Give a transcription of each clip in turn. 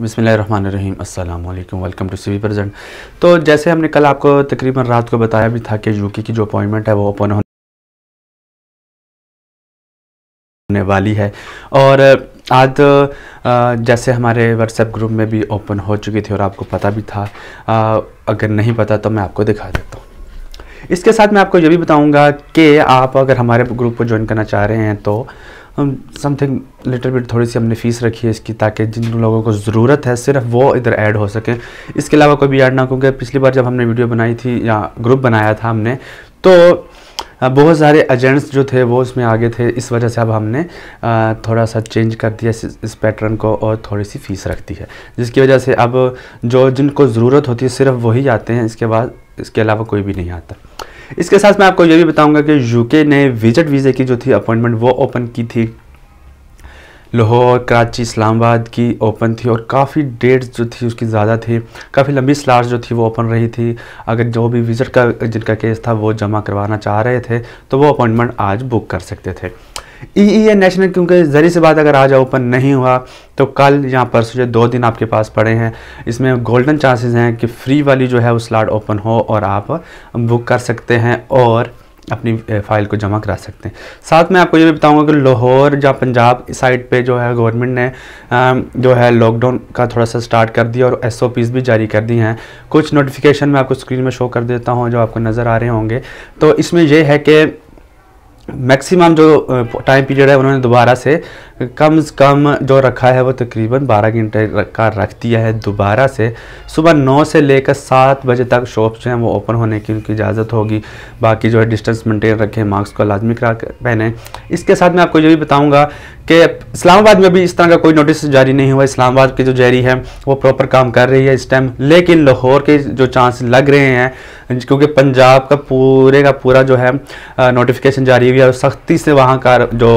बसमीम अल्लाम welcome to C present तो जैसे हमने कल आपको तकरीबन रात को बताया भी था कि यूके की जो अपॉइंटमेंट है वो ओपन होने वाली है और आज जैसे हमारे व्हाट्सएप ग्रुप में भी ओपन हो चुकी थी और आपको पता भी था अगर नहीं पता तो मैं आपको दिखा देता हूँ इसके साथ मैं आपको ये भी बताऊंगा कि आप अगर हमारे ग्रुप को ज्वाइन करना चाह रहे हैं तो समथिंग लिटिल बिट थोड़ी सी हमने फ़ीस रखी है इसकी ताकि जिन लोगों को ज़रूरत है सिर्फ वो इधर ऐड हो सके इसके अलावा कोई भी ऐड ना क्योंकि पिछली बार जब हमने वीडियो बनाई थी या ग्रुप बनाया था हमने तो बहुत सारे एजेंट्स जो थे वो उसमें आगे थे इस वजह से अब हमने थोड़ा सा चेंज कर दिया इस, इस पैटर्न को और थोड़ी सी फ़ीस रख दी है जिसकी वजह से अब जो जिनको ज़रूरत होती है सिर्फ वही आते हैं इसके बाद इसके अलावा कोई भी नहीं आता इसके साथ मैं आपको ये भी बताऊंगा कि यूके ने विजिट वीज़े की जो थी अपॉइंटमेंट वो ओपन की थी लाहौर कराची इस्लामाबाद की ओपन थी और काफ़ी डेट्स जो थी उसकी ज़्यादा थी काफ़ी लंबी स्लाट जो थी वो ओपन रही थी अगर जो भी विज़िट का जिनका केस था वो जमा करवाना चाह रहे थे तो वो अपॉइंटमेंट आज बुक कर सकते थे ई ई ए नेशनल क्योंकि ज़रिए से बात अगर आज ओपन नहीं हुआ तो कल या परसों जो दो दिन आपके पास पड़े हैं इसमें गोल्डन चांसेस हैं कि फ्री वाली जो है वो स्लाट ओपन हो और आप बुक कर सकते हैं और अपनी फ़ाइल को जमा करा सकते हैं साथ में आपको ये भी बताऊंगा कि लाहौर या पंजाब साइड पे जो है गवर्नमेंट ने जो है लॉकडाउन का थोड़ा सा स्टार्ट कर दिया और एस भी जारी कर दी हैं कुछ नोटिफिकेशन मैं आपको स्क्रीन में शो कर देता हूँ जो आपको नज़र आ रहे होंगे तो इसमें यह है कि मैक्सिमम जो टाइम पीरियड है उन्होंने दोबारा से कम से कम जो रखा है वो तकरीबन 12 घंटे का रख दिया है दोबारा से सुबह 9 से लेकर 7 बजे तक शॉप जो हैं वो ओपन होने की उनकी इजाज़त होगी बाकी जो है डिस्टेंस मेंटेन रखें मास्क को लाजमी करा पहने इसके साथ मैं आपको ये भी बताऊँगा कि इस्लामाबाद में भी इस तरह का कोई नोटिस जारी नहीं हुआ इस्लामाबाद की जो जारी है वो प्रॉपर काम कर रही है इस टाइम लेकिन लाहौर के जो चांस लग रहे हैं क्योंकि पंजाब का पूरे का पूरा जो है नोटिफिकेशन जारी हुई है और सख्ती से वहाँ का जो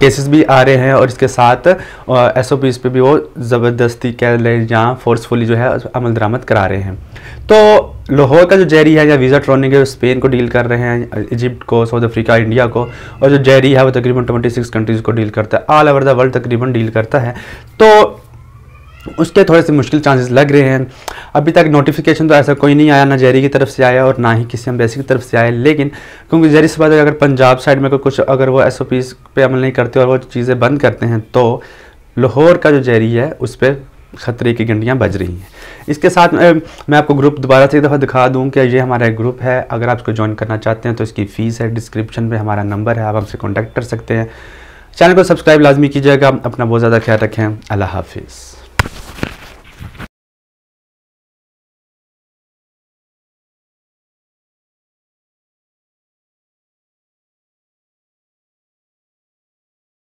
केसेस भी आ रहे हैं और इसके साथ एस ओ पे भी वो ज़बरदस्ती कह लें जहाँ फोर्सफुली जो है अमल दरामद करा रहे हैं तो लाहौर का जो जहरी है या वीज़ा ट्रॉनिंग है स्पेन को डील कर रहे हैं इजिप्ट को साउथ अफ्रीका इंडिया को और जो जहरी है वो तकरीबन 26 कंट्रीज़ को डील करता है ऑल ओवर द वर्ल्ड तकरीबन डील करता है तो उसके थोड़े से मुश्किल चांसेस लग रहे हैं अभी तक नोटिफिकेशन तो ऐसा कोई नहीं आया ना जहरी की तरफ से आया और ना ही किसी अम्बेसी की तरफ से आया लेकिन क्योंकि जहरी से बात अगर पंजाब साइड में कोई कुछ अगर वो एस ओ पीज़ पर अमल नहीं करते और वो चीज़ें बंद करते हैं तो लाहौर का जो जहरी है उस पर ख़तरे की घंटियाँ बज रही हैं इसके साथ मैं आपको ग्रुप दोबारा से एक दफ़ा दिखा दूँ कि ये हमारा एक ग्रुप है अगर आप इसको ज्वाइन करना चाहते हैं तो इसकी फ़ीस है डिस्क्रिप्शन में हमारा नंबर है आप हमसे कॉन्टैक्ट कर सकते हैं चैनल को सब्सक्राइब लाजमी कीजिएगा अपना बहुत ज़्यादा ख्याल रखें अल्लाह हाफिज़